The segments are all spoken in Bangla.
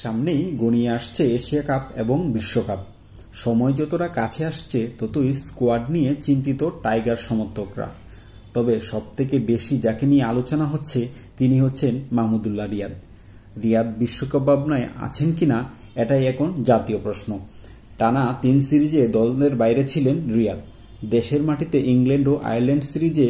সামনেই গণিয়ে আসছে এশিয়া কাপ এবং বিশ্বকাপ সময় যতটা কাছে আসছে ততই স্কোয়াড নিয়ে চিন্তিত টাইগার সমর্থকরা তবে সবথেকে বেশি যাকে নিয়ে আলোচনা হচ্ছে তিনি হচ্ছেন মাহমুদুল্লাহ রিয়াদ রিয়াদ বিশ্বকাপ ভাবনায় আছেন কিনা এটাই এখন জাতীয় প্রশ্ন টানা তিন সিরিজে দলের বাইরে ছিলেন রিয়াদ দেশের মাটিতে ইংল্যান্ড ও আয়ারল্যান্ড সিরিজে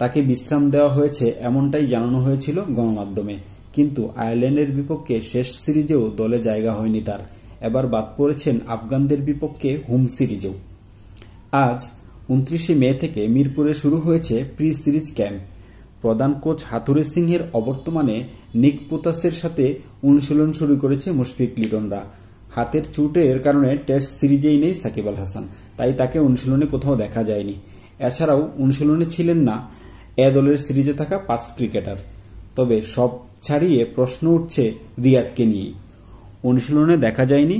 তাকে বিশ্রাম দেওয়া হয়েছে এমনটাই জানানো হয়েছিল গণমাধ্যমে কিন্তু আয়ারল্যান্ডের বিপক্ষে শেষ সিরিজেও দলে জায়গা হয়নি তার এবার বাদ পড়েছেন আফগানদের বিপক্ষে হোম সিরিজেও আজ উনত্রিশে মে থেকে মিরপুরে শুরু হয়েছে প্রি সিরিজ ক্যাম্প প্রধান কোচ হাতুরে সিংহের অবর্তমানে নিক পোতাসের সাথে অনুশীলন শুরু করেছে মুশফিক লিটনরা হাতের চুটের কারণে টেস্ট সিরিজেই নেই সাকিব আল হাসান তাই তাকে অনুশীলনে কোথাও দেখা যায়নি এছাড়াও অনুশীলনে ছিলেন না এ দলের সিরিজে থাকা পাঁচ ক্রিকেটার তবে সব ছাড়িয়ে প্রশ্ন উঠছে রিয়াদকে নিয়ে অনুশীলনে দেখা যায়নি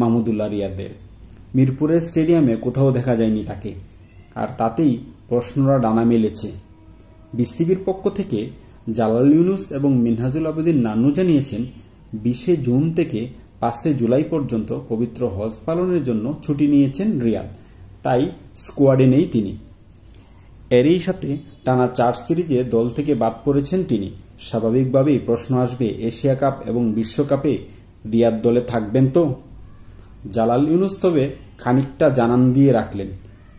মাহমুদুল্লাহ রিয়াদের মিরপুরের স্টেডিয়ামে কোথাও দেখা যায়নি তাকে আর তাতেই প্রশ্নরা ডানা মেলেছে বিসিবির পক্ষ থেকে জালাল ইউনুস এবং মিনহাজুল আবেদিন নানু জানিয়েছেন বিশে জুন থেকে পাঁচে জুলাই পর্যন্ত পবিত্র হজ পালনের জন্য ছুটি নিয়েছেন রিয়াদ তাই স্কোয়াডে নেই তিনি এরই সাথে টানা চার সিরিজে দল থেকে বাদ পড়েছেন তিনি স্বাভাবিকভাবেই প্রশ্ন আসবে এশিয়া কাপ এবং বিশ্বকাপে রিয়াদ দলে থাকবেন তো জালাল ইউনুস তবে খানিকটা জানান দিয়ে রাখলেন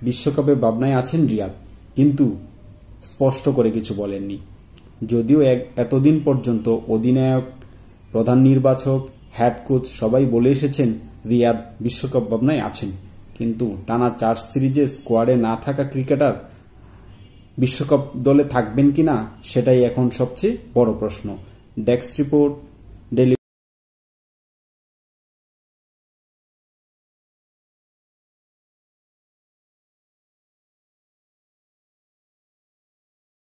বিশ্বকাপে ভাবনায় আছেন রিয়াদ কিন্তু স্পষ্ট করে কিছু বলেননি যদিও এক এতদিন পর্যন্ত অধিনায়ক প্রধান নির্বাচক হ্যাড কোচ সবাই বলে এসেছেন রিয়াদ বিশ্বকাপ ভাবনায় আছেন কিন্তু টানা চার সিরিজে স্কোয়াডে না থাকা ক্রিকেটার বিশ্বকাপ দলে থাকবেন কিনা সেটাই এখন সবচেয়ে বড় প্রশ্ন ডেক্স রিপোর্ট ডেলি